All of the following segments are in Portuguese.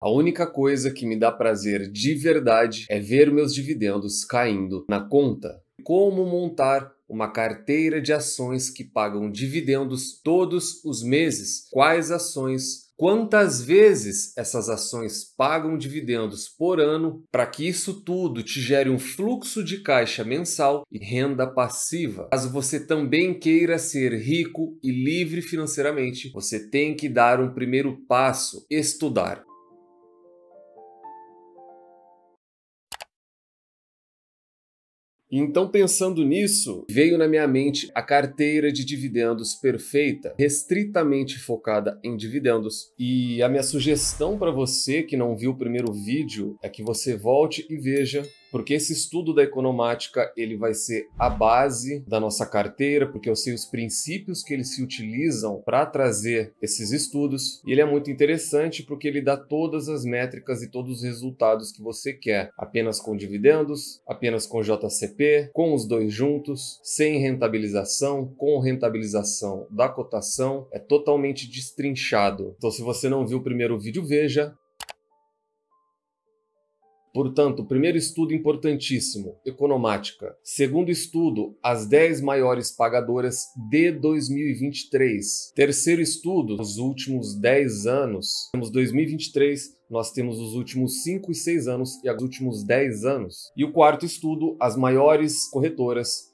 A única coisa que me dá prazer de verdade é ver meus dividendos caindo na conta. Como montar uma carteira de ações que pagam dividendos todos os meses? Quais ações quantas vezes essas ações pagam dividendos por ano para que isso tudo te gere um fluxo de caixa mensal e renda passiva. Caso você também queira ser rico e livre financeiramente, você tem que dar um primeiro passo: estudar. Então, pensando nisso, veio na minha mente a carteira de dividendos perfeita, restritamente focada em dividendos. E a minha sugestão para você que não viu o primeiro vídeo é que você volte e veja porque esse estudo da economática ele vai ser a base da nossa carteira, porque eu sei os princípios que eles se utilizam para trazer esses estudos. E ele é muito interessante porque ele dá todas as métricas e todos os resultados que você quer, apenas com dividendos, apenas com JCP, com os dois juntos, sem rentabilização, com rentabilização da cotação, é totalmente destrinchado. Então se você não viu o primeiro vídeo, veja Portanto, primeiro estudo importantíssimo, economática. Segundo estudo, as 10 maiores pagadoras de 2023. Terceiro estudo, os últimos 10 anos. Temos 2023, nós temos os últimos 5 e 6 anos e os últimos 10 anos. E o quarto estudo, as maiores corretoras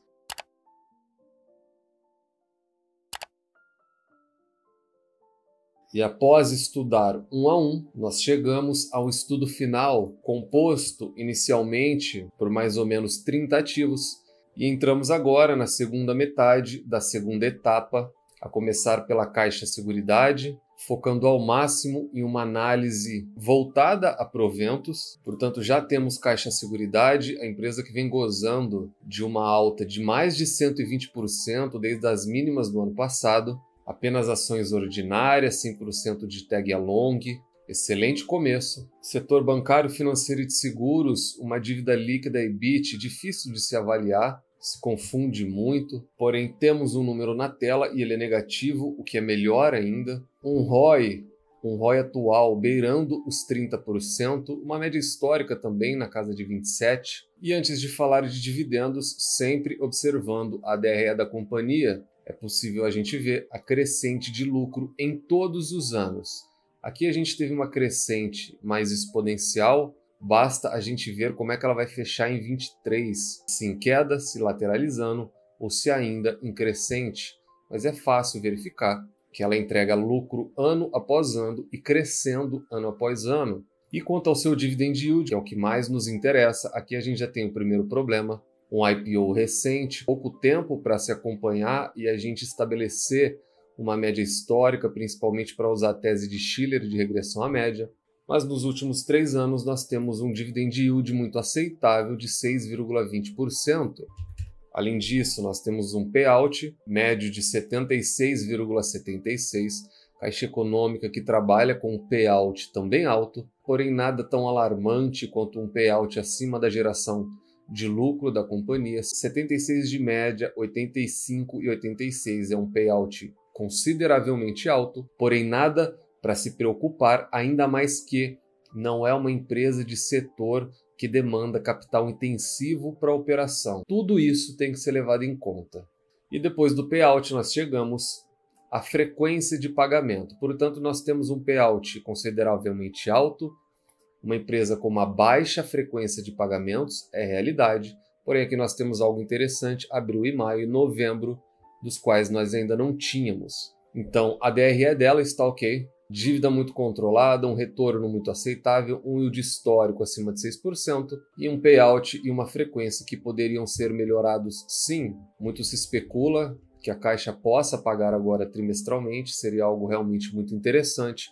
E após estudar um a um, nós chegamos ao estudo final, composto inicialmente por mais ou menos 30 ativos, e entramos agora na segunda metade da segunda etapa, a começar pela Caixa Seguridade, focando ao máximo em uma análise voltada a proventos. Portanto, já temos Caixa Seguridade, a empresa que vem gozando de uma alta de mais de 120% desde as mínimas do ano passado apenas ações ordinárias, 5% de tag along, excelente começo. Setor bancário, financeiro e de seguros, uma dívida líquida e bit difícil de se avaliar, se confunde muito, porém temos um número na tela e ele é negativo, o que é melhor ainda. Um ROI, um ROI atual beirando os 30%, uma média histórica também na casa de 27. E antes de falar de dividendos, sempre observando a DRE da companhia, é possível a gente ver a crescente de lucro em todos os anos. Aqui a gente teve uma crescente mais exponencial, basta a gente ver como é que ela vai fechar em 23, se em queda, se lateralizando ou se ainda em crescente, mas é fácil verificar que ela entrega lucro ano após ano e crescendo ano após ano. E quanto ao seu dividend yield, que é o que mais nos interessa, aqui a gente já tem o primeiro problema, um IPO recente, pouco tempo para se acompanhar e a gente estabelecer uma média histórica, principalmente para usar a tese de Schiller de regressão à média. Mas nos últimos três anos nós temos um dividend yield muito aceitável de 6,20%. Além disso, nós temos um payout médio de 76,76, Caixa Econômica que trabalha com um payout também alto, porém nada tão alarmante quanto um payout acima da geração de lucro da companhia, 76 de média, 85 e 86 é um payout consideravelmente alto, porém nada para se preocupar, ainda mais que não é uma empresa de setor que demanda capital intensivo para operação. Tudo isso tem que ser levado em conta. E depois do payout nós chegamos à frequência de pagamento. Portanto, nós temos um payout consideravelmente alto, uma empresa com uma baixa frequência de pagamentos é realidade. Porém, aqui nós temos algo interessante: abril e maio e novembro, dos quais nós ainda não tínhamos. Então, a DRE dela está ok, dívida muito controlada, um retorno muito aceitável, um yield histórico acima de 6% e um payout e uma frequência que poderiam ser melhorados sim. Muito se especula que a Caixa possa pagar agora trimestralmente, seria algo realmente muito interessante.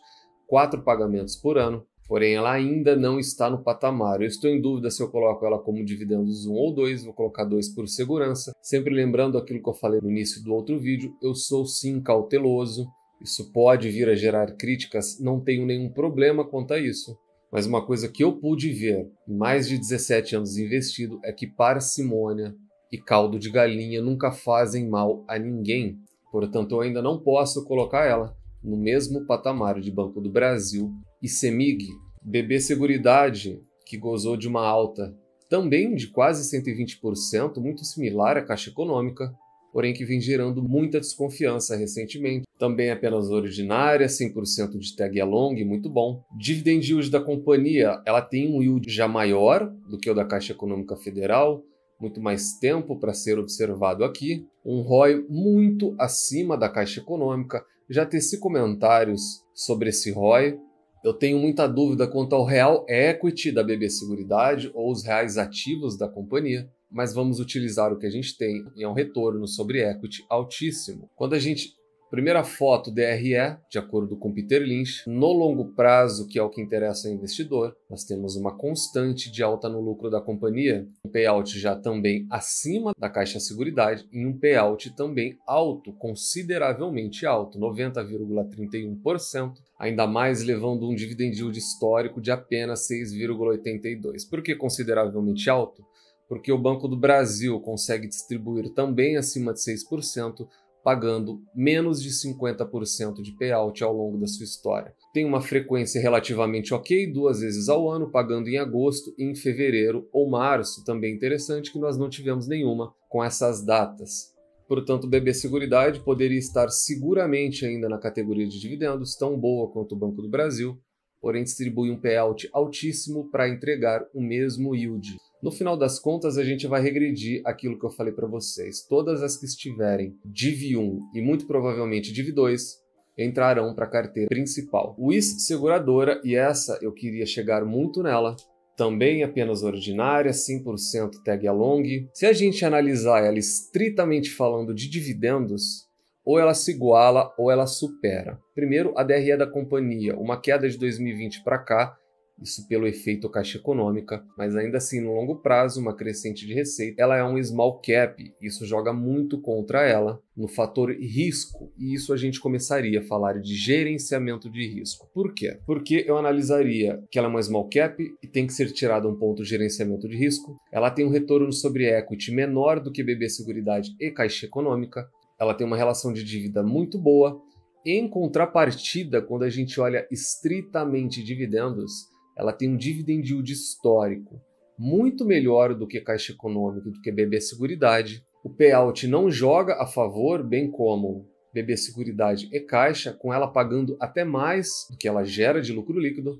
Quatro pagamentos por ano, porém ela ainda não está no patamar. Eu estou em dúvida se eu coloco ela como dividendos 1 ou 2, vou colocar 2 por segurança. Sempre lembrando aquilo que eu falei no início do outro vídeo, eu sou sim cauteloso, isso pode vir a gerar críticas, não tenho nenhum problema quanto a isso. Mas uma coisa que eu pude ver em mais de 17 anos investido é que parcimônia e caldo de galinha nunca fazem mal a ninguém. Portanto, eu ainda não posso colocar ela no mesmo patamar de Banco do Brasil e Semig, BB Seguridade, que gozou de uma alta também de quase 120%, muito similar à Caixa Econômica, porém que vem gerando muita desconfiança recentemente. Também apenas ordinária, 100% de tag along, muito bom. Dividend yield da companhia, ela tem um yield já maior do que o da Caixa Econômica Federal, muito mais tempo para ser observado aqui, um ROI muito acima da Caixa Econômica. Já teci comentários sobre esse ROI, eu tenho muita dúvida quanto ao real equity da BB Seguridade ou os reais ativos da companhia, mas vamos utilizar o que a gente tem e é um retorno sobre equity altíssimo. Quando a gente Primeira foto DRE, de acordo com Peter Lynch, no longo prazo, que é o que interessa ao investidor, nós temos uma constante de alta no lucro da companhia, um payout já também acima da Caixa de Seguridade e um payout também alto, consideravelmente alto, 90,31%, ainda mais levando um dividend yield histórico de apenas 6,82. Por que consideravelmente alto? Porque o Banco do Brasil consegue distribuir também acima de 6%, pagando menos de 50% de payout ao longo da sua história. Tem uma frequência relativamente ok, duas vezes ao ano, pagando em agosto, em fevereiro ou março. Também interessante que nós não tivemos nenhuma com essas datas. Portanto, o BB Seguridade poderia estar seguramente ainda na categoria de dividendos, tão boa quanto o Banco do Brasil, porém distribui um payout altíssimo para entregar o mesmo yield. No final das contas, a gente vai regredir aquilo que eu falei para vocês. Todas as que estiverem DIV 1 e muito provavelmente DIV 2 entrarão para a carteira principal. O Seguradora, e essa eu queria chegar muito nela, também apenas ordinária, 100% tag along. Se a gente analisar ela estritamente falando de dividendos, ou ela se iguala ou ela supera. Primeiro, a DRE da companhia, uma queda de 2020 para cá, isso pelo efeito caixa econômica, mas ainda assim, no longo prazo, uma crescente de receita, ela é um small cap, isso joga muito contra ela no fator risco, e isso a gente começaria a falar de gerenciamento de risco. Por quê? Porque eu analisaria que ela é uma small cap e tem que ser tirada um ponto de gerenciamento de risco, ela tem um retorno sobre equity menor do que BB Seguridade e Caixa Econômica, ela tem uma relação de dívida muito boa, em contrapartida, quando a gente olha estritamente dividendos, ela tem um dividend yield histórico muito melhor do que Caixa Econômica do que BB Seguridade. O payout não joga a favor, bem como BB Seguridade e Caixa, com ela pagando até mais do que ela gera de lucro líquido.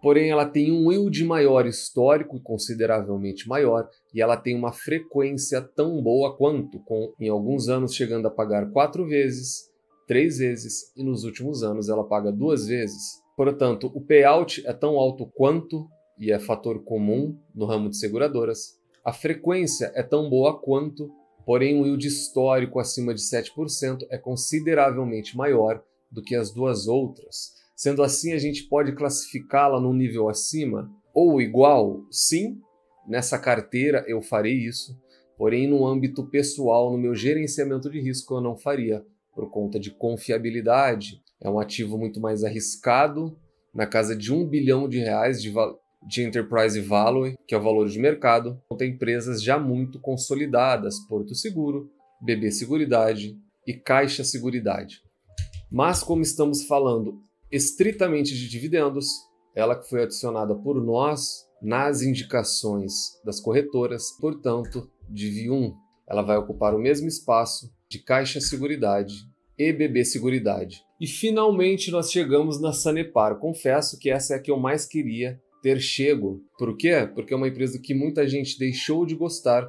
Porém, ela tem um yield maior histórico e consideravelmente maior, e ela tem uma frequência tão boa quanto, com em alguns anos chegando a pagar quatro vezes, três vezes, e nos últimos anos ela paga duas vezes. Portanto, o payout é tão alto quanto, e é fator comum no ramo de seguradoras. A frequência é tão boa quanto, porém o yield histórico acima de 7% é consideravelmente maior do que as duas outras. Sendo assim, a gente pode classificá-la num nível acima ou igual? Sim, nessa carteira eu farei isso, porém no âmbito pessoal, no meu gerenciamento de risco, eu não faria, por conta de confiabilidade é um ativo muito mais arriscado, na casa de 1 bilhão de reais de, de enterprise value, que é o valor de mercado. Então, tem empresas já muito consolidadas, Porto Seguro, BB Seguridade e Caixa Seguridade. Mas como estamos falando estritamente de dividendos, ela que foi adicionada por nós nas indicações das corretoras, portanto, Divium 1, ela vai ocupar o mesmo espaço de Caixa Seguridade e BB Seguridade. E finalmente nós chegamos na Sanepar. Confesso que essa é a que eu mais queria ter chego. Por quê? Porque é uma empresa que muita gente deixou de gostar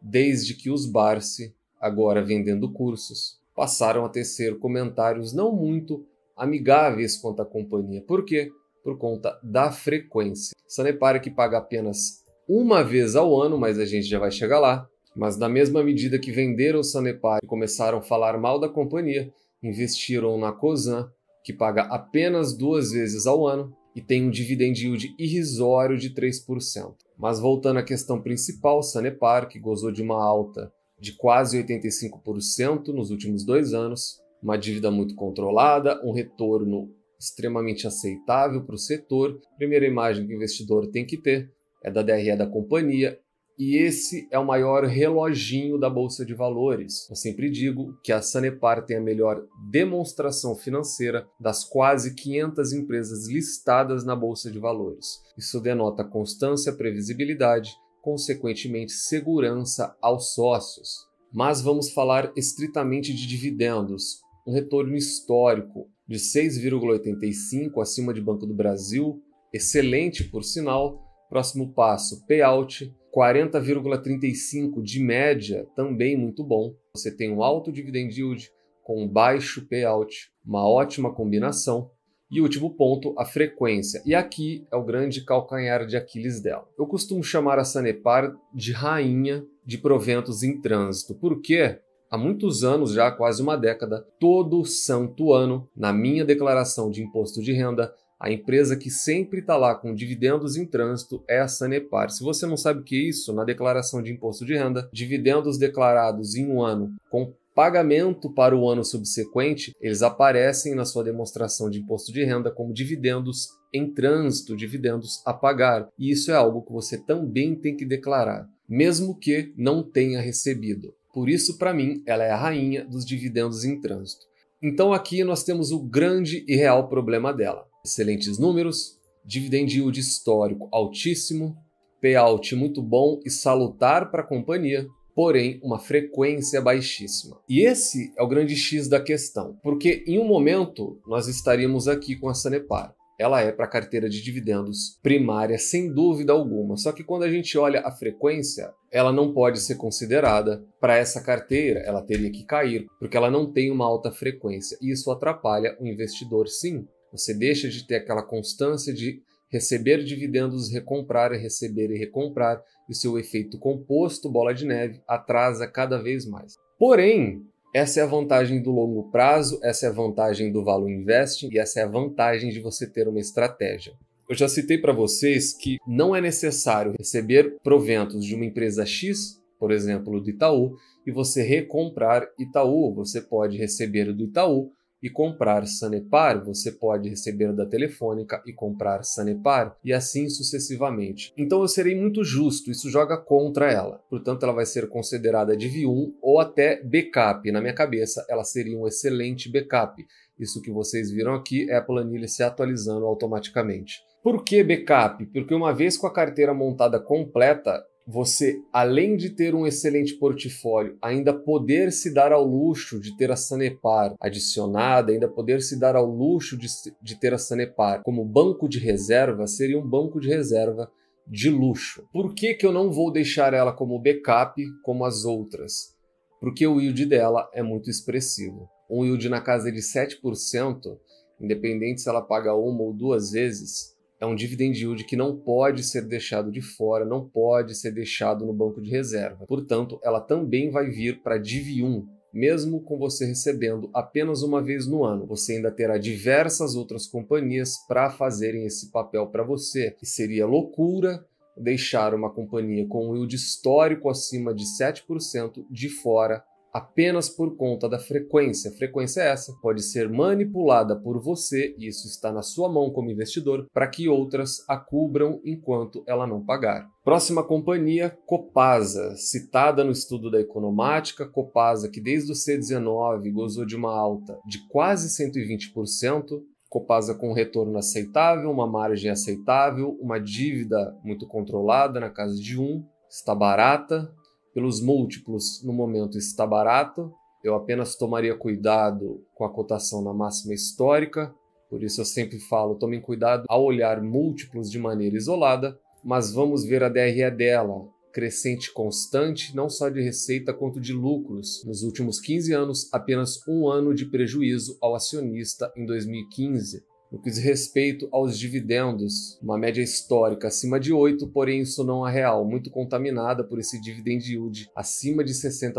desde que os Barsi, agora vendendo cursos, passaram a tecer comentários não muito amigáveis quanto à companhia. Por quê? Por conta da frequência. Sanepar é que paga apenas uma vez ao ano, mas a gente já vai chegar lá. Mas na mesma medida que venderam o Sanepar e começaram a falar mal da companhia, investiram na Cosan, que paga apenas duas vezes ao ano e tem um dividend yield irrisório de 3%. Mas voltando à questão principal, Sanepar, que gozou de uma alta de quase 85% nos últimos dois anos, uma dívida muito controlada, um retorno extremamente aceitável para o setor. Primeira imagem que o investidor tem que ter é da DRE da companhia e esse é o maior reloginho da Bolsa de Valores. Eu sempre digo que a Sanepar tem a melhor demonstração financeira das quase 500 empresas listadas na Bolsa de Valores. Isso denota constância, previsibilidade, consequentemente segurança aos sócios. Mas vamos falar estritamente de dividendos, um retorno histórico de 6,85 acima de Banco do Brasil, excelente por sinal, Próximo passo, payout, 40,35 de média, também muito bom. Você tem um alto dividend yield com baixo payout, uma ótima combinação. E último ponto, a frequência. E aqui é o grande calcanhar de Aquiles dela. Eu costumo chamar a Sanepar de rainha de proventos em trânsito. Por quê? Há muitos anos, já quase uma década, todo santo ano, na minha declaração de imposto de renda, a empresa que sempre está lá com dividendos em trânsito é a Sanepar. Se você não sabe o que é isso, na declaração de imposto de renda, dividendos declarados em um ano com pagamento para o ano subsequente, eles aparecem na sua demonstração de imposto de renda como dividendos em trânsito, dividendos a pagar. E isso é algo que você também tem que declarar, mesmo que não tenha recebido. Por isso, para mim, ela é a rainha dos dividendos em trânsito. Então aqui nós temos o grande e real problema dela excelentes números, dividend yield histórico altíssimo, payout muito bom e salutar para a companhia, porém uma frequência baixíssima. E esse é o grande X da questão, porque em um momento nós estaríamos aqui com a Sanepar. Ela é para a carteira de dividendos primária, sem dúvida alguma. Só que quando a gente olha a frequência, ela não pode ser considerada. Para essa carteira, ela teria que cair, porque ela não tem uma alta frequência. E isso atrapalha o investidor, sim, você deixa de ter aquela constância de receber dividendos, recomprar e receber e recomprar, e seu efeito composto, bola de neve, atrasa cada vez mais. Porém, essa é a vantagem do longo prazo, essa é a vantagem do value investing e essa é a vantagem de você ter uma estratégia. Eu já citei para vocês que não é necessário receber proventos de uma empresa X, por exemplo, do Itaú, e você recomprar Itaú. Você pode receber do Itaú e comprar Sanepar, você pode receber da Telefônica e comprar Sanepar e assim sucessivamente. Então eu serei muito justo, isso joga contra ela. Portanto, ela vai ser considerada div 1 ou até backup. Na minha cabeça, ela seria um excelente backup. Isso que vocês viram aqui é a planilha se atualizando automaticamente. Por que backup? Porque uma vez com a carteira montada completa, você, além de ter um excelente portfólio, ainda poder se dar ao luxo de ter a Sanepar adicionada, ainda poder se dar ao luxo de, de ter a Sanepar como banco de reserva, seria um banco de reserva de luxo. Por que, que eu não vou deixar ela como backup como as outras? Porque o yield dela é muito expressivo. Um yield na casa de 7%, independente se ela paga uma ou duas vezes, é um dividend yield que não pode ser deixado de fora, não pode ser deixado no banco de reserva. Portanto, ela também vai vir para DIV 1, mesmo com você recebendo apenas uma vez no ano, você ainda terá diversas outras companhias para fazerem esse papel para você. E seria loucura deixar uma companhia com um yield histórico acima de 7% de fora apenas por conta da frequência. Frequência é essa pode ser manipulada por você, e isso está na sua mão como investidor, para que outras a cubram enquanto ela não pagar. Próxima companhia, Copasa, citada no estudo da Economática, Copasa, que desde o C19 gozou de uma alta de quase 120%, Copasa com um retorno aceitável, uma margem aceitável, uma dívida muito controlada, na casa de um, está barata, pelos múltiplos no momento está barato. Eu apenas tomaria cuidado com a cotação na máxima histórica. Por isso eu sempre falo, tomem cuidado ao olhar múltiplos de maneira isolada, mas vamos ver a DRE dela, crescente constante, não só de receita quanto de lucros. Nos últimos 15 anos, apenas um ano de prejuízo ao acionista em 2015 no que diz respeito aos dividendos, uma média histórica acima de 8, porém isso não é real, muito contaminada por esse dividend yield acima de 60%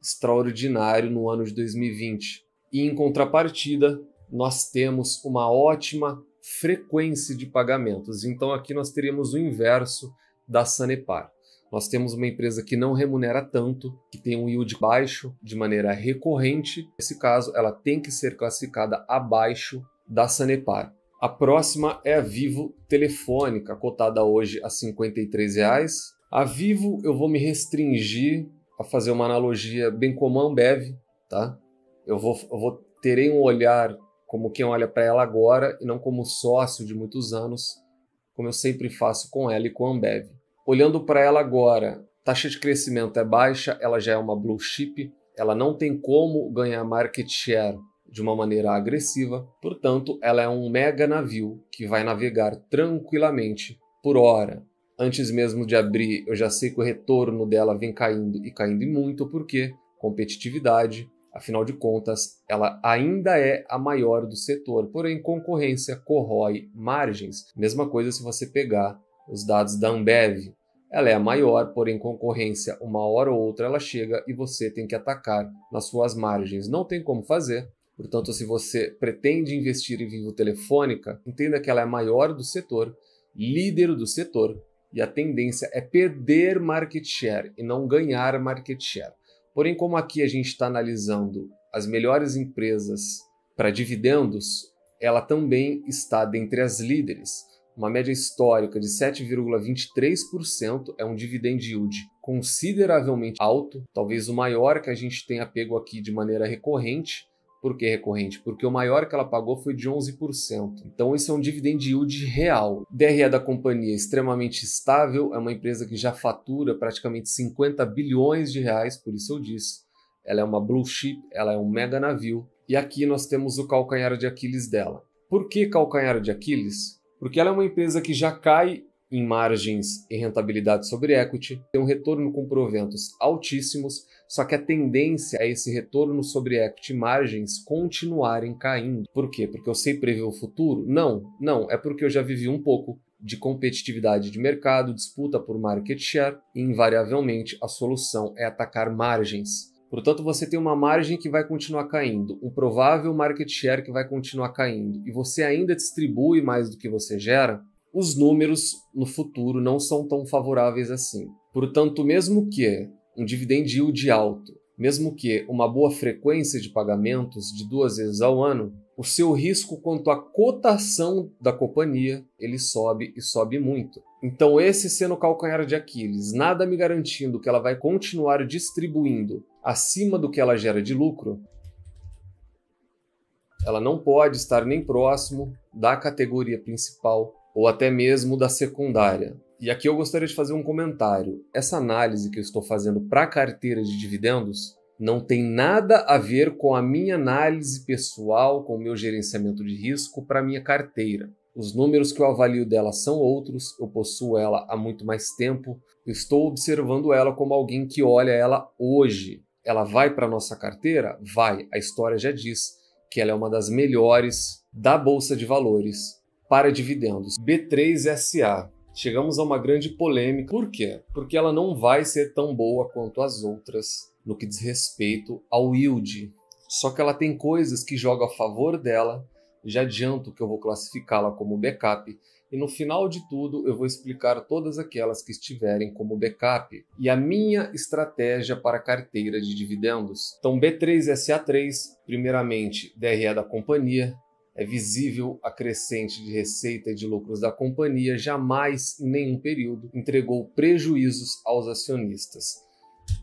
extraordinário no ano de 2020. E em contrapartida, nós temos uma ótima frequência de pagamentos. Então aqui nós teríamos o inverso da Sanepar. Nós temos uma empresa que não remunera tanto, que tem um yield baixo de maneira recorrente. Nesse caso, ela tem que ser classificada abaixo da Sanepar. A próxima é a Vivo Telefônica, cotada hoje a R$ 53,00. A Vivo eu vou me restringir a fazer uma analogia bem comum Ambev, tá? Eu vou, eu vou terei um olhar como quem olha para ela agora e não como sócio de muitos anos, como eu sempre faço com ela e com a Ambev. Olhando para ela agora, taxa de crescimento é baixa, ela já é uma blue chip, ela não tem como ganhar market share de uma maneira agressiva, portanto, ela é um mega navio que vai navegar tranquilamente por hora. Antes mesmo de abrir, eu já sei que o retorno dela vem caindo e caindo muito, porque competitividade, afinal de contas, ela ainda é a maior do setor, porém concorrência corrói margens. Mesma coisa se você pegar os dados da Ambev. Ela é a maior, porém concorrência, uma hora ou outra ela chega e você tem que atacar nas suas margens. Não tem como fazer, Portanto, se você pretende investir em Vivo Telefônica, entenda que ela é a maior do setor, líder do setor, e a tendência é perder market share e não ganhar market share. Porém, como aqui a gente está analisando as melhores empresas para dividendos, ela também está dentre as líderes. Uma média histórica de 7,23% é um dividend yield consideravelmente alto, talvez o maior que a gente tenha pego aqui de maneira recorrente, por que recorrente? Porque o maior que ela pagou foi de 11%. Então esse é um dividend yield real. DRE é da companhia é extremamente estável, é uma empresa que já fatura praticamente 50 bilhões de reais, por isso eu disse. Ela é uma blue chip, ela é um mega navio. E aqui nós temos o calcanhar de Aquiles dela. Por que calcanhar de Aquiles? Porque ela é uma empresa que já cai em margens e rentabilidade sobre equity, tem um retorno com proventos altíssimos, só que a tendência é esse retorno sobre equity margens continuarem caindo. Por quê? Porque eu sei prever o futuro? Não, não, é porque eu já vivi um pouco de competitividade de mercado, disputa por market share, e invariavelmente a solução é atacar margens. Portanto, você tem uma margem que vai continuar caindo, um provável market share que vai continuar caindo, e você ainda distribui mais do que você gera, os números no futuro não são tão favoráveis assim. Portanto, mesmo que um dividend yield alto, mesmo que uma boa frequência de pagamentos de duas vezes ao ano, o seu risco quanto à cotação da companhia, ele sobe e sobe muito. Então esse sendo o calcanhar de Aquiles, nada me garantindo que ela vai continuar distribuindo acima do que ela gera de lucro, ela não pode estar nem próximo da categoria principal ou até mesmo da secundária. E aqui eu gostaria de fazer um comentário. Essa análise que eu estou fazendo para a carteira de dividendos não tem nada a ver com a minha análise pessoal, com o meu gerenciamento de risco para minha carteira. Os números que eu avalio dela são outros, eu possuo ela há muito mais tempo, estou observando ela como alguém que olha ela hoje. Ela vai para nossa carteira? Vai. A história já diz que ela é uma das melhores da bolsa de valores para dividendos. B3SA chegamos a uma grande polêmica. Por quê? Porque ela não vai ser tão boa quanto as outras no que diz respeito ao yield. Só que ela tem coisas que jogam a favor dela. Já adianto que eu vou classificá-la como backup. E no final de tudo, eu vou explicar todas aquelas que estiverem como backup e a minha estratégia para carteira de dividendos. Então, B3SA3, primeiramente, DRE da companhia, é visível a crescente de receita e de lucros da companhia, jamais em nenhum período entregou prejuízos aos acionistas.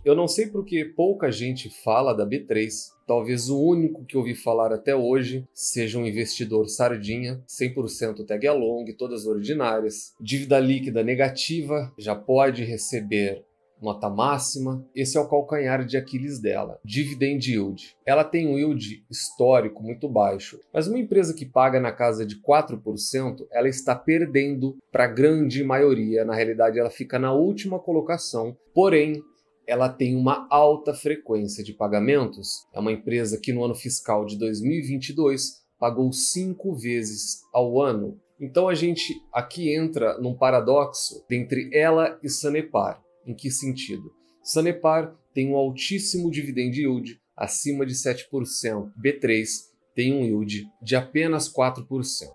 Eu não sei porque pouca gente fala da B3. Talvez o único que ouvi falar até hoje seja um investidor sardinha, 100% tag along, todas ordinárias. Dívida líquida negativa, já pode receber nota máxima, esse é o calcanhar de Aquiles dela, dividend yield. Ela tem um yield histórico muito baixo, mas uma empresa que paga na casa de 4%, ela está perdendo para a grande maioria, na realidade ela fica na última colocação, porém ela tem uma alta frequência de pagamentos. É uma empresa que no ano fiscal de 2022 pagou cinco vezes ao ano. Então a gente aqui entra num paradoxo entre ela e Sanepar. Em que sentido? Sanepar tem um altíssimo dividend yield, acima de 7%. B3 tem um yield de apenas 4%.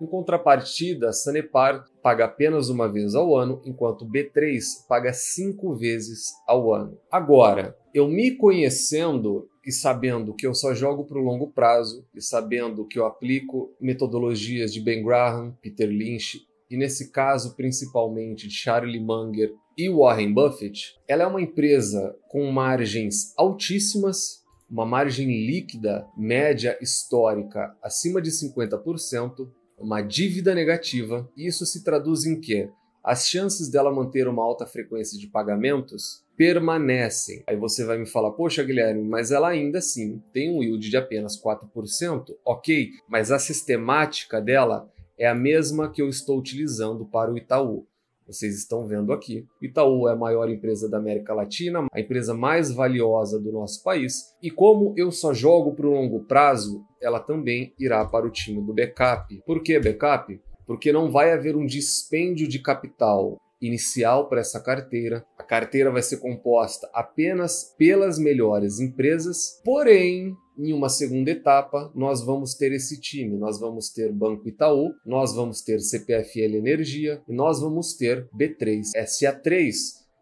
Em contrapartida, Sanepar paga apenas uma vez ao ano, enquanto B3 paga cinco vezes ao ano. Agora, eu me conhecendo e sabendo que eu só jogo para o longo prazo e sabendo que eu aplico metodologias de Ben Graham, Peter Lynch e nesse caso principalmente de Charlie Munger e Warren Buffett, ela é uma empresa com margens altíssimas, uma margem líquida média histórica acima de 50%, uma dívida negativa, e isso se traduz em quê? as chances dela manter uma alta frequência de pagamentos permanecem. Aí você vai me falar, poxa, Guilherme, mas ela ainda assim tem um yield de apenas 4%, ok, mas a sistemática dela é a mesma que eu estou utilizando para o Itaú vocês estão vendo aqui. Itaú é a maior empresa da América Latina, a empresa mais valiosa do nosso país. E como eu só jogo para o longo prazo, ela também irá para o time do backup. Por que backup? Porque não vai haver um dispêndio de capital inicial para essa carteira. A carteira vai ser composta apenas pelas melhores empresas, porém, em uma segunda etapa, nós vamos ter esse time. Nós vamos ter Banco Itaú, nós vamos ter CPFL Energia e nós vamos ter B3 SA3.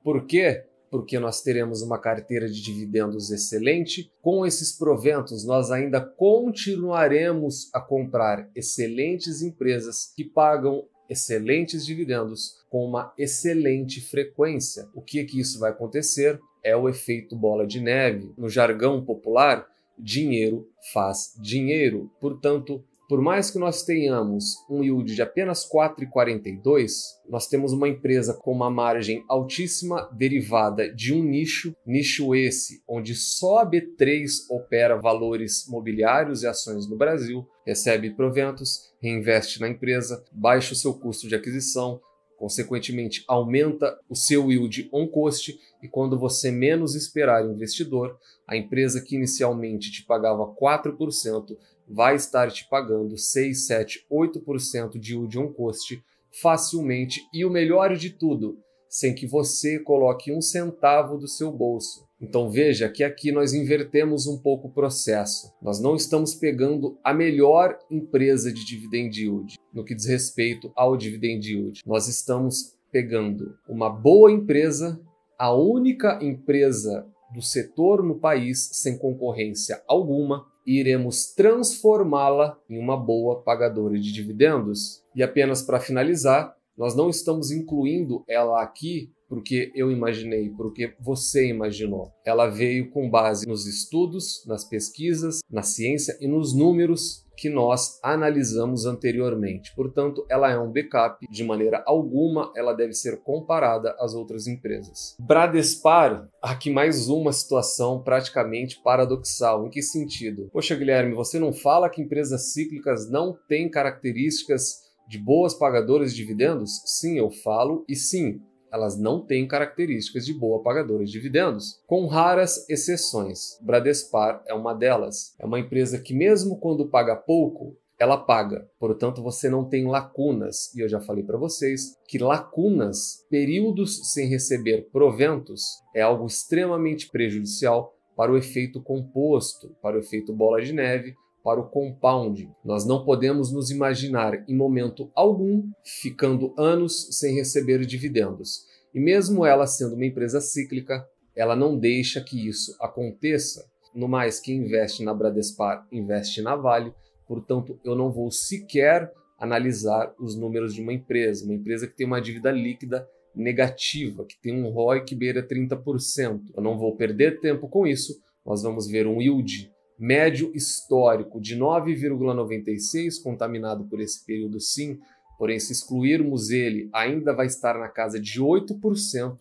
Por quê? Porque nós teremos uma carteira de dividendos excelente. Com esses proventos, nós ainda continuaremos a comprar excelentes empresas que pagam excelentes dividendos com uma excelente frequência. O que é que isso vai acontecer? É o efeito bola de neve. No jargão popular, dinheiro faz dinheiro. Portanto, por mais que nós tenhamos um yield de apenas 4,42, nós temos uma empresa com uma margem altíssima derivada de um nicho, nicho esse onde só a B3 opera valores mobiliários e ações no Brasil, recebe proventos, reinveste na empresa, baixa o seu custo de aquisição, consequentemente aumenta o seu yield on cost e quando você menos esperar investidor, a empresa que inicialmente te pagava 4% vai estar te pagando 6, 7, 8% de yield on cost facilmente e o melhor de tudo, sem que você coloque um centavo do seu bolso. Então veja que aqui nós invertemos um pouco o processo. Nós não estamos pegando a melhor empresa de dividend yield no que diz respeito ao dividend yield. Nós estamos pegando uma boa empresa, a única empresa do setor no país sem concorrência alguma, e iremos transformá-la em uma boa pagadora de dividendos. E apenas para finalizar, nós não estamos incluindo ela aqui porque eu imaginei, porque você imaginou. Ela veio com base nos estudos, nas pesquisas, na ciência e nos números que nós analisamos anteriormente. Portanto, ela é um backup, de maneira alguma ela deve ser comparada às outras empresas. Bradespar, aqui mais uma situação praticamente paradoxal. Em que sentido? Poxa, Guilherme, você não fala que empresas cíclicas não têm características de boas pagadoras de dividendos? Sim, eu falo e sim, elas não têm características de boa pagadora de dividendos, com raras exceções. Bradespar é uma delas. É uma empresa que, mesmo quando paga pouco, ela paga. Portanto, você não tem lacunas. E eu já falei para vocês que lacunas, períodos sem receber proventos, é algo extremamente prejudicial para o efeito composto, para o efeito bola de neve, para o compound. Nós não podemos nos imaginar em momento algum ficando anos sem receber dividendos. E mesmo ela sendo uma empresa cíclica, ela não deixa que isso aconteça. No mais, quem investe na Bradespar investe na Vale, portanto, eu não vou sequer analisar os números de uma empresa, uma empresa que tem uma dívida líquida negativa, que tem um ROI que beira 30%. Eu não vou perder tempo com isso, nós vamos ver um yield médio histórico de 9,96, contaminado por esse período sim, porém se excluirmos ele, ainda vai estar na casa de 8%.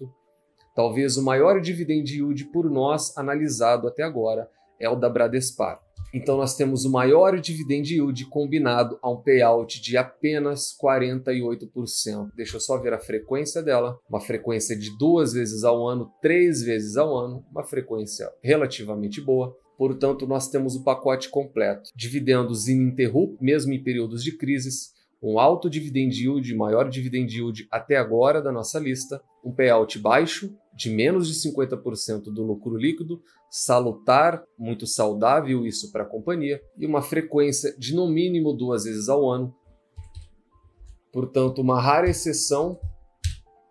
Talvez o maior dividend yield por nós analisado até agora é o da Bradespar. Então nós temos o maior dividend yield combinado a um payout de apenas 48%. Deixa eu só ver a frequência dela, uma frequência de duas vezes ao ano, três vezes ao ano, uma frequência relativamente boa. Portanto, nós temos o pacote completo: dividendos ininterruptos, mesmo em períodos de crises, um alto dividend yield, maior dividend yield até agora da nossa lista, um payout baixo, de menos de 50% do lucro líquido, salutar, muito saudável isso para a companhia, e uma frequência de no mínimo duas vezes ao ano. Portanto, uma rara exceção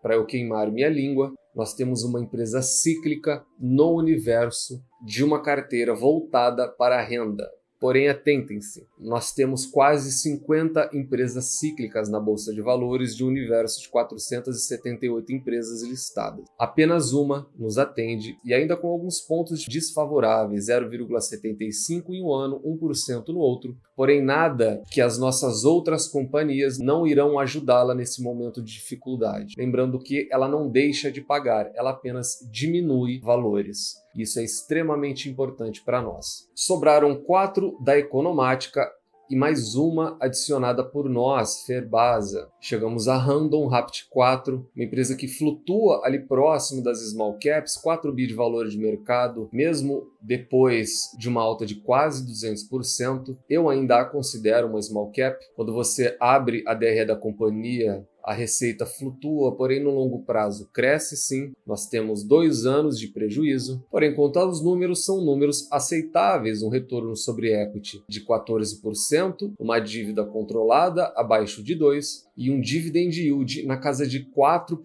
para eu queimar minha língua nós temos uma empresa cíclica no universo de uma carteira voltada para a renda. Porém, atentem-se, nós temos quase 50 empresas cíclicas na Bolsa de Valores de um universo de 478 empresas listadas. Apenas uma nos atende e ainda com alguns pontos desfavoráveis, 0,75 em um ano, 1% no outro, porém nada que as nossas outras companhias não irão ajudá-la nesse momento de dificuldade. Lembrando que ela não deixa de pagar, ela apenas diminui valores. Isso é extremamente importante para nós. Sobraram quatro da Economática e mais uma adicionada por nós, Ferbasa. Chegamos a Random Rapt 4, uma empresa que flutua ali próximo das small caps, 4 bi de valor de mercado, mesmo depois de uma alta de quase 200%. Eu ainda a considero uma small cap. Quando você abre a DRE da companhia a receita flutua, porém no longo prazo cresce sim. Nós temos dois anos de prejuízo, porém contar os números são números aceitáveis, um retorno sobre equity de 14%, uma dívida controlada abaixo de 2%, e um dividend yield na casa de 4%.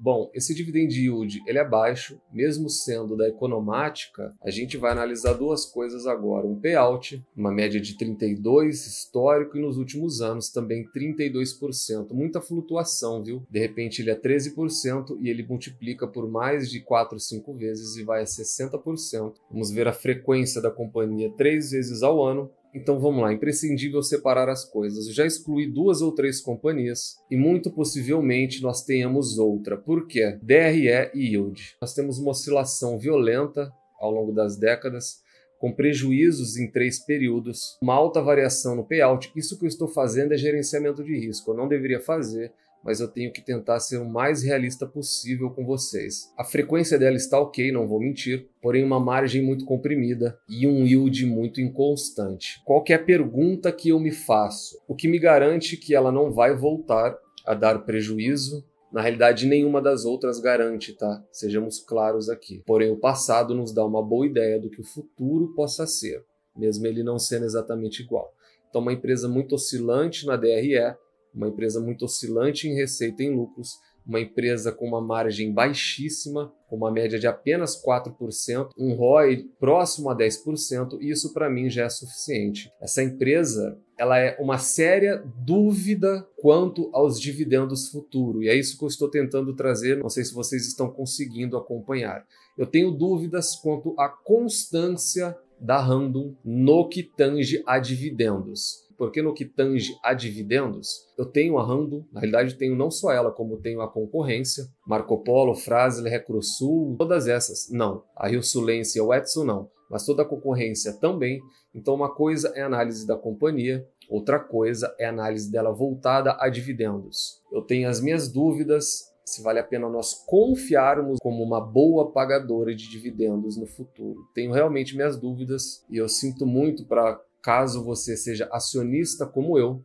Bom, esse dividend yield ele é baixo, mesmo sendo da economática. A gente vai analisar duas coisas agora: um payout, uma média de 32 histórico e nos últimos anos também 32%. Muita flutuação, viu? De repente ele é 13% e ele multiplica por mais de 4, 5 vezes e vai a 60%. Vamos ver a frequência da companhia três vezes ao ano então vamos lá, imprescindível separar as coisas. Já excluí duas ou três companhias e muito possivelmente nós tenhamos outra. Por quê? DRE e Yield. Nós temos uma oscilação violenta ao longo das décadas com prejuízos em três períodos, uma alta variação no payout. Isso que eu estou fazendo é gerenciamento de risco. Eu não deveria fazer, mas eu tenho que tentar ser o mais realista possível com vocês. A frequência dela está ok, não vou mentir, porém uma margem muito comprimida e um yield muito inconstante. Qual é a pergunta que eu me faço? O que me garante que ela não vai voltar a dar prejuízo na realidade, nenhuma das outras garante, tá? Sejamos claros aqui. Porém, o passado nos dá uma boa ideia do que o futuro possa ser, mesmo ele não sendo exatamente igual. Então, uma empresa muito oscilante na DRE uma empresa muito oscilante em receita e em lucros, uma empresa com uma margem baixíssima, com uma média de apenas 4%, um ROI próximo a 10%, e isso para mim já é suficiente. Essa empresa, ela é uma séria dúvida quanto aos dividendos futuro, e é isso que eu estou tentando trazer, não sei se vocês estão conseguindo acompanhar. Eu tenho dúvidas quanto à constância da Random no que tange a dividendos porque no que tange a dividendos, eu tenho a Rando, na realidade tenho não só ela, como tenho a concorrência, Marco Polo, Frasle, Recrosul, todas essas. Não, a Rio Sulense e o Edson não, mas toda a concorrência também. Então uma coisa é a análise da companhia, outra coisa é a análise dela voltada a dividendos. Eu tenho as minhas dúvidas se vale a pena nós confiarmos como uma boa pagadora de dividendos no futuro. Tenho realmente minhas dúvidas e eu sinto muito para Caso você seja acionista como eu,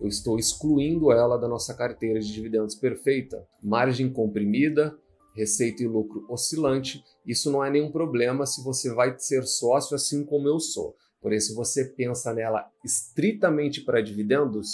eu estou excluindo ela da nossa carteira de dividendos perfeita. Margem comprimida, receita e lucro oscilante, isso não é nenhum problema se você vai ser sócio assim como eu sou. Porém, se você pensa nela estritamente para dividendos,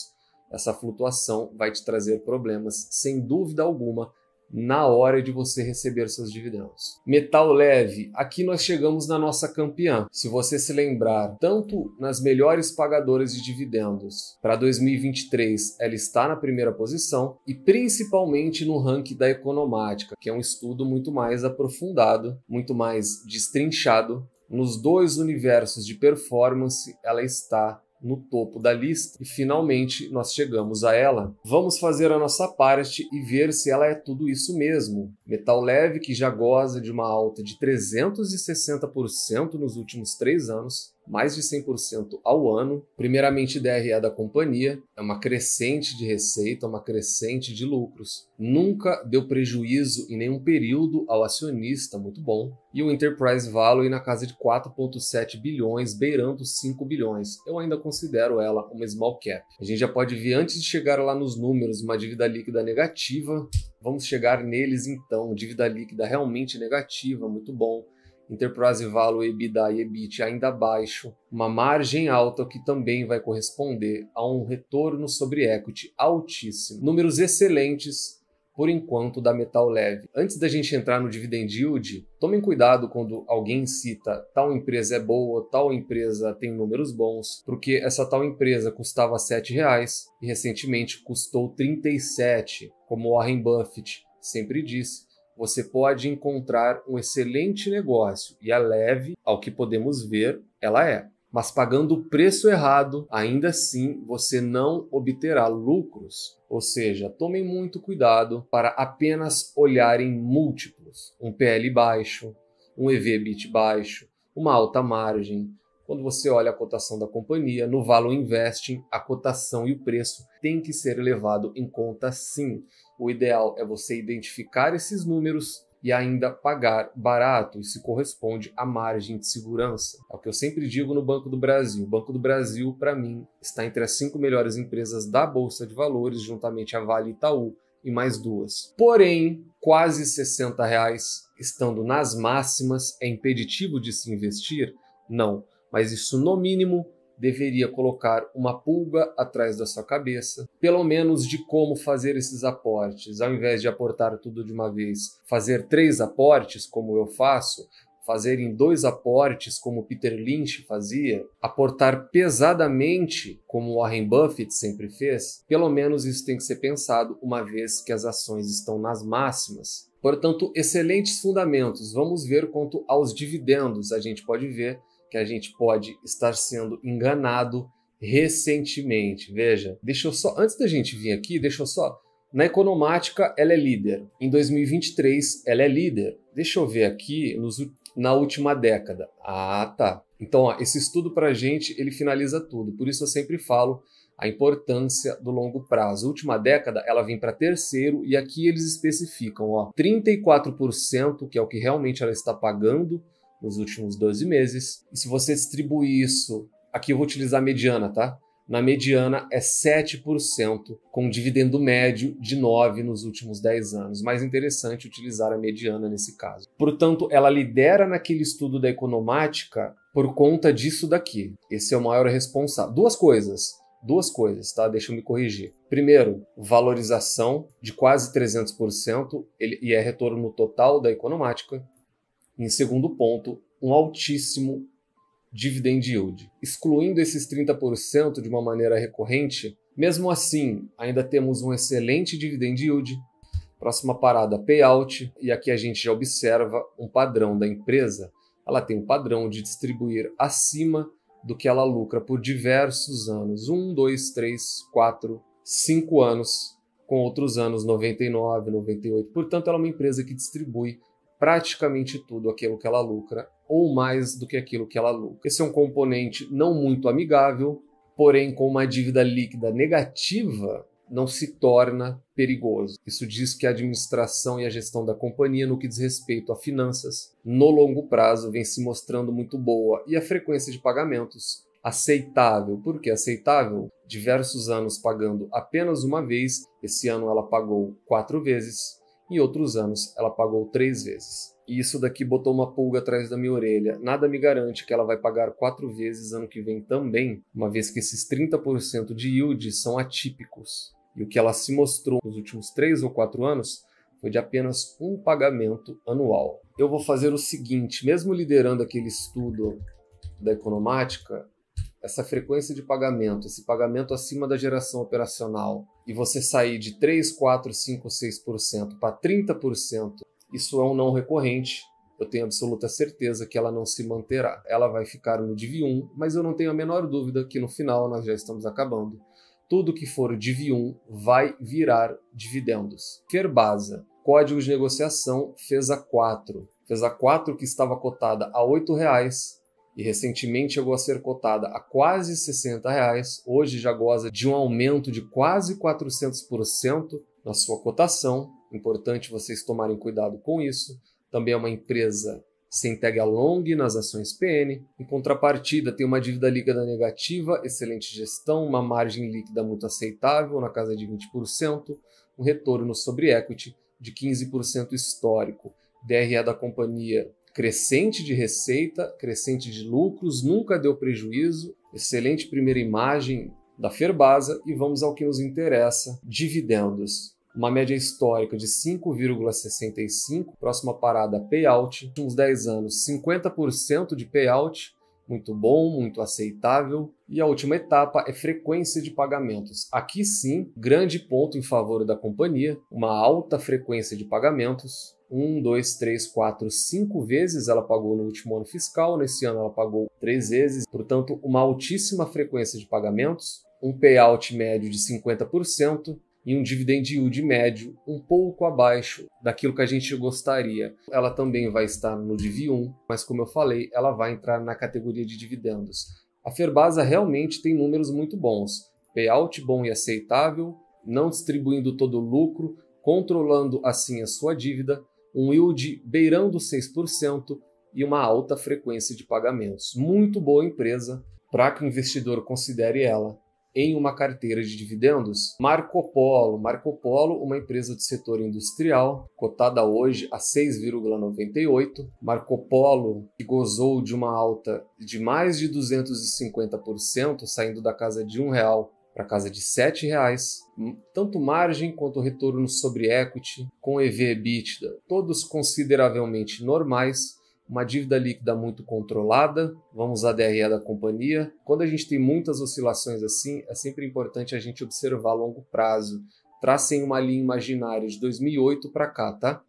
essa flutuação vai te trazer problemas, sem dúvida alguma, na hora de você receber seus dividendos. Metal leve, aqui nós chegamos na nossa campeã. Se você se lembrar, tanto nas melhores pagadoras de dividendos para 2023, ela está na primeira posição e principalmente no ranking da Economática, que é um estudo muito mais aprofundado, muito mais destrinchado. Nos dois universos de performance, ela está no topo da lista e finalmente nós chegamos a ela. Vamos fazer a nossa parte e ver se ela é tudo isso mesmo. Metal leve que já goza de uma alta de 360% nos últimos três anos, mais de 100% ao ano. Primeiramente, DRE é da companhia, é uma crescente de receita, uma crescente de lucros. Nunca deu prejuízo em nenhum período ao acionista, muito bom. E o Enterprise Value na casa de 4,7 bilhões, beirando 5 bilhões. Eu ainda considero ela uma small cap. A gente já pode ver antes de chegar lá nos números uma dívida líquida negativa. Vamos chegar neles então. Dívida líquida realmente negativa, muito bom Enterprise Value, EBITDA e EBIT ainda baixo, uma margem alta que também vai corresponder a um retorno sobre equity altíssimo. Números excelentes por enquanto da metal leve. Antes da gente entrar no dividend yield, tomem cuidado quando alguém cita tal empresa é boa, tal empresa tem números bons, porque essa tal empresa custava R$ e recentemente custou 37, como Warren Buffett sempre disse você pode encontrar um excelente negócio e a é leve, ao que podemos ver, ela é. Mas pagando o preço errado, ainda assim você não obterá lucros. Ou seja, tomem muito cuidado para apenas olharem múltiplos, um PL baixo, um EV/bit baixo, uma alta margem, quando você olha a cotação da companhia, no Value Investing, a cotação e o preço têm que ser levado em conta sim. O ideal é você identificar esses números e ainda pagar barato. Isso corresponde à margem de segurança. É o que eu sempre digo no Banco do Brasil. O Banco do Brasil, para mim, está entre as cinco melhores empresas da Bolsa de Valores, juntamente a Vale e Itaú, e mais duas. Porém, quase 60 reais estando nas máximas é impeditivo de se investir? Não, mas isso no mínimo deveria colocar uma pulga atrás da sua cabeça, pelo menos de como fazer esses aportes. Ao invés de aportar tudo de uma vez, fazer três aportes, como eu faço, fazer em dois aportes, como Peter Lynch fazia, aportar pesadamente, como Warren Buffett sempre fez, pelo menos isso tem que ser pensado, uma vez que as ações estão nas máximas. Portanto, excelentes fundamentos. Vamos ver quanto aos dividendos. A gente pode ver que a gente pode estar sendo enganado recentemente. Veja, deixa eu só, antes da gente vir aqui, deixa eu só. Na Economática, ela é líder. Em 2023, ela é líder. Deixa eu ver aqui nos, na última década. Ah, tá. Então, ó, esse estudo para a gente, ele finaliza tudo. Por isso eu sempre falo a importância do longo prazo. A última década, ela vem para terceiro e aqui eles especificam, ó, 34%, que é o que realmente ela está pagando nos últimos 12 meses. E se você distribuir isso, aqui eu vou utilizar a mediana, tá? Na mediana é 7%, com um dividendo médio de 9% nos últimos 10 anos. Mais interessante utilizar a mediana nesse caso. Portanto, ela lidera naquele estudo da economática por conta disso daqui. Esse é o maior responsável. Duas coisas. Duas coisas, tá? Deixa eu me corrigir. Primeiro, valorização de quase 300%, ele, e é retorno total da economática. Em segundo ponto, um altíssimo dividend yield. Excluindo esses 30% de uma maneira recorrente, mesmo assim, ainda temos um excelente dividend yield. Próxima parada, payout, e aqui a gente já observa um padrão da empresa. Ela tem um padrão de distribuir acima do que ela lucra por diversos anos, um, dois, três, quatro, cinco anos, com outros anos 99, 98. Portanto, ela é uma empresa que distribui praticamente tudo aquilo que ela lucra, ou mais do que aquilo que ela lucra. Esse é um componente não muito amigável, porém, com uma dívida líquida negativa, não se torna perigoso. Isso diz que a administração e a gestão da companhia, no que diz respeito a finanças, no longo prazo vem se mostrando muito boa e a frequência de pagamentos aceitável. Por que aceitável? Diversos anos pagando apenas uma vez, esse ano ela pagou quatro vezes, em outros anos, ela pagou três vezes. E isso daqui botou uma pulga atrás da minha orelha. Nada me garante que ela vai pagar quatro vezes ano que vem também, uma vez que esses 30% de yield são atípicos. E o que ela se mostrou nos últimos três ou quatro anos foi de apenas um pagamento anual. Eu vou fazer o seguinte: mesmo liderando aquele estudo da economática, essa frequência de pagamento, esse pagamento acima da geração operacional, e você sair de 3, 4, 5, 6% para 30%, isso é um não recorrente. Eu tenho absoluta certeza que ela não se manterá. Ela vai ficar no DIV 1, mas eu não tenho a menor dúvida que no final nós já estamos acabando. Tudo que for DIV 1 vai virar dividendos. Ferbasa, código de negociação fez 4. Fez a 4 que estava cotada a R$ 8,00 e recentemente chegou a ser cotada a quase 60 reais, hoje já goza de um aumento de quase 400% na sua cotação. Importante vocês tomarem cuidado com isso. Também é uma empresa sem tag along nas ações PN. Em contrapartida, tem uma dívida líquida negativa, excelente gestão, uma margem líquida muito aceitável, na casa de 20%, um retorno sobre equity de 15% histórico. DRE da companhia crescente de receita, crescente de lucros, nunca deu prejuízo, excelente primeira imagem da Ferbasa e vamos ao que nos interessa, dividendos. Uma média histórica de 5,65, próxima parada payout, uns 10 anos 50% de payout, muito bom, muito aceitável. E a última etapa é frequência de pagamentos. Aqui sim, grande ponto em favor da companhia, uma alta frequência de pagamentos, um, dois, três, quatro, cinco vezes ela pagou no último ano fiscal, nesse ano ela pagou três vezes, portanto, uma altíssima frequência de pagamentos, um payout médio de 50% e um dividend yield médio um pouco abaixo daquilo que a gente gostaria. Ela também vai estar no DIV1, mas como eu falei, ela vai entrar na categoria de dividendos. A Ferbasa realmente tem números muito bons. Payout bom e aceitável, não distribuindo todo o lucro, controlando assim a sua dívida um yield beirando 6% e uma alta frequência de pagamentos. Muito boa empresa para que o investidor considere ela em uma carteira de dividendos? Marco Polo. Marco Polo, uma empresa do setor industrial, cotada hoje a 6,98. Marco Polo gozou de uma alta de mais de 250%, saindo da casa de um real para casa de R$ reais, tanto margem quanto retorno sobre equity com EV/EBITDA, todos consideravelmente normais, uma dívida líquida muito controlada, vamos à DRE da companhia. Quando a gente tem muitas oscilações assim, é sempre importante a gente observar a longo prazo. Tracem uma linha imaginária de 2008 para cá, tá?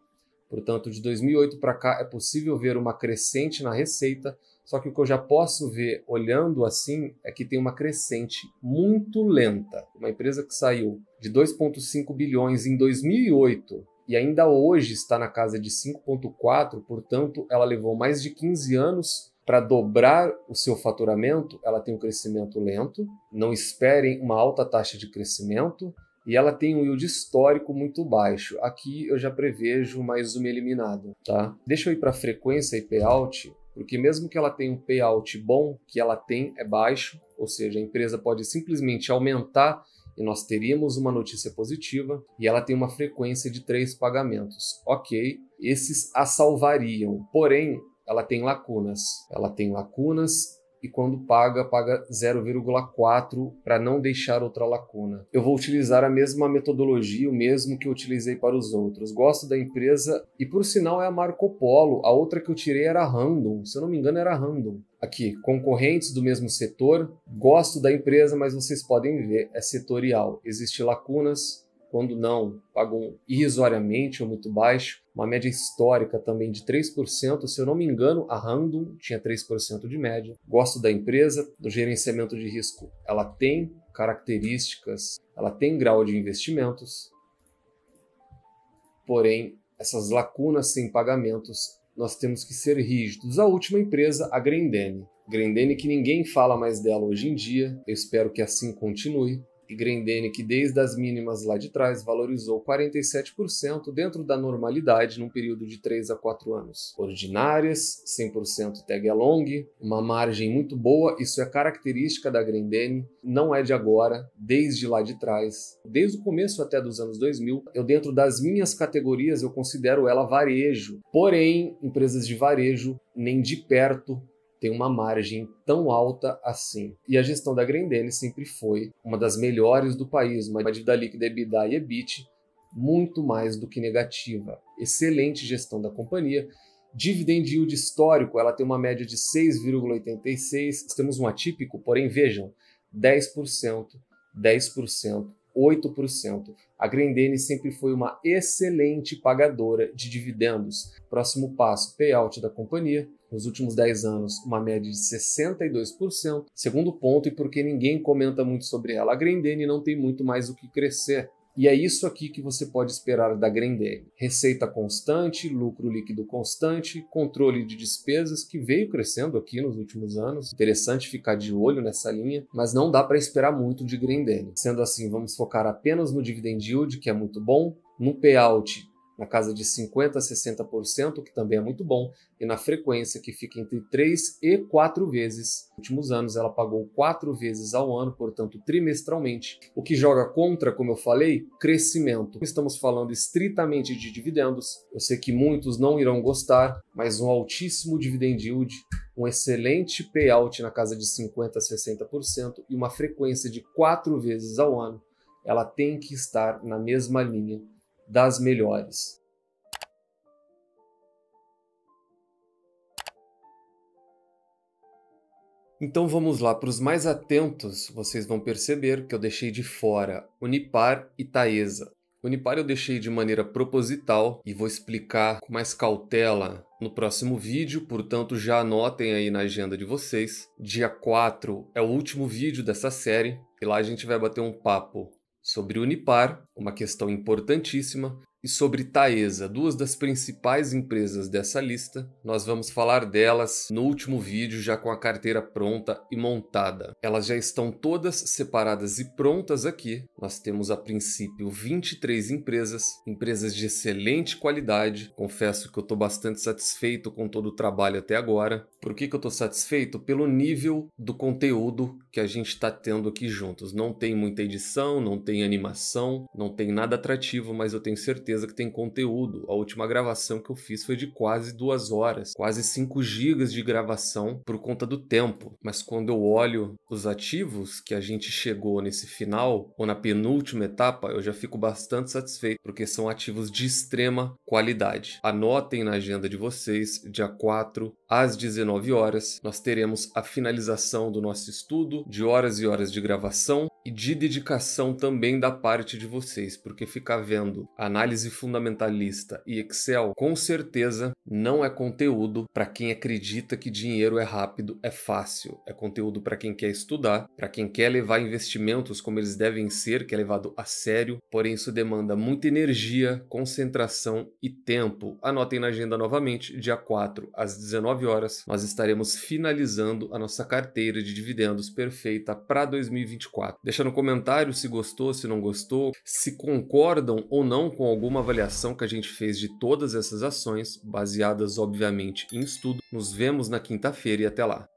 Portanto, de 2008 para cá é possível ver uma crescente na receita só que o que eu já posso ver olhando assim é que tem uma crescente muito lenta. Uma empresa que saiu de 2,5 bilhões em 2008 e ainda hoje está na casa de 5,4, portanto, ela levou mais de 15 anos para dobrar o seu faturamento. Ela tem um crescimento lento, não esperem uma alta taxa de crescimento. E ela tem um yield histórico muito baixo. Aqui eu já prevejo mais uma eliminada, tá? Deixa eu ir para a frequência e payout porque mesmo que ela tenha um payout bom, que ela tem é baixo, ou seja, a empresa pode simplesmente aumentar e nós teríamos uma notícia positiva, e ela tem uma frequência de três pagamentos. Ok, esses a salvariam, porém, ela tem lacunas. Ela tem lacunas e quando paga, paga 0,4 para não deixar outra lacuna. Eu vou utilizar a mesma metodologia, o mesmo que eu utilizei para os outros. Gosto da empresa e por sinal é a Marco Polo. A outra que eu tirei era a Random, se eu não me engano era a Random. Aqui, concorrentes do mesmo setor, gosto da empresa, mas vocês podem ver, é setorial. Existem lacunas, quando não, pagam irrisoriamente ou muito baixo. Uma média histórica também de 3%, se eu não me engano, a Random tinha 3% de média. Gosto da empresa, do gerenciamento de risco. Ela tem características, ela tem grau de investimentos, porém, essas lacunas sem pagamentos, nós temos que ser rígidos. A última empresa, a Grendene. Grendene que ninguém fala mais dela hoje em dia, eu espero que assim continue e Grendene, que desde as mínimas lá de trás valorizou 47% dentro da normalidade num período de 3 a 4 anos. Ordinárias, 100% tag along, uma margem muito boa, isso é característica da Grendene, não é de agora, desde lá de trás, desde o começo até dos anos 2000, eu dentro das minhas categorias eu considero ela varejo. Porém, empresas de varejo nem de perto tem uma margem tão alta assim. E a gestão da Grendene sempre foi uma das melhores do país, uma dívida líquida EBITDA e EBIT muito mais do que negativa. Excelente gestão da companhia. Dividend yield histórico, ela tem uma média de 6,86. Temos um atípico, porém vejam, 10%, 10%, 8%. A Grendene sempre foi uma excelente pagadora de dividendos. Próximo passo, payout da companhia nos últimos 10 anos, uma média de 62%. Segundo ponto, e porque ninguém comenta muito sobre ela, a Grendene não tem muito mais o que crescer. E é isso aqui que você pode esperar da Grendene: receita constante, lucro líquido constante, controle de despesas que veio crescendo aqui nos últimos anos. Interessante ficar de olho nessa linha, mas não dá para esperar muito de Grendene. Sendo assim, vamos focar apenas no dividend yield, que é muito bom, no payout na casa de 50% a 60%, que também é muito bom, e na frequência, que fica entre 3 e 4 vezes. Nos últimos anos, ela pagou 4 vezes ao ano, portanto, trimestralmente, o que joga contra, como eu falei, crescimento. Estamos falando estritamente de dividendos, eu sei que muitos não irão gostar, mas um altíssimo dividend yield um excelente payout na casa de 50% a 60% e uma frequência de quatro vezes ao ano, ela tem que estar na mesma linha das melhores. Então vamos lá, para os mais atentos, vocês vão perceber que eu deixei de fora Unipar e Taesa. Unipar eu deixei de maneira proposital e vou explicar com mais cautela no próximo vídeo, portanto já anotem aí na agenda de vocês. Dia 4 é o último vídeo dessa série e lá a gente vai bater um papo sobre Unipar, uma questão importantíssima e sobre Taesa, duas das principais empresas dessa lista. Nós vamos falar delas no último vídeo, já com a carteira pronta e montada. Elas já estão todas separadas e prontas aqui. Nós temos a princípio 23 empresas, empresas de excelente qualidade. Confesso que eu estou bastante satisfeito com todo o trabalho até agora. Por que, que eu estou satisfeito? Pelo nível do conteúdo que a gente está tendo aqui juntos. Não tem muita edição, não tem animação, não tem nada atrativo, mas eu tenho certeza certeza que tem conteúdo. A última gravação que eu fiz foi de quase duas horas, quase 5 gigas de gravação por conta do tempo. Mas quando eu olho os ativos que a gente chegou nesse final ou na penúltima etapa, eu já fico bastante satisfeito porque são ativos de extrema qualidade. Anotem na agenda de vocês, dia 4 às 19 horas, nós teremos a finalização do nosso estudo, de horas e horas de gravação e de dedicação também da parte de vocês, porque ficar vendo análise fundamentalista e Excel, com certeza não é conteúdo para quem acredita que dinheiro é rápido, é fácil. É conteúdo para quem quer estudar, para quem quer levar investimentos como eles devem ser, que é levado a sério, porém isso demanda muita energia, concentração e tempo. Anotem na agenda novamente, dia 4 às 19 horas, nós estaremos finalizando a nossa carteira de dividendos perfeita para 2024. Deixa no comentário se gostou, se não gostou, se concordam ou não com alguma uma avaliação que a gente fez de todas essas ações, baseadas obviamente em estudo. Nos vemos na quinta-feira e até lá.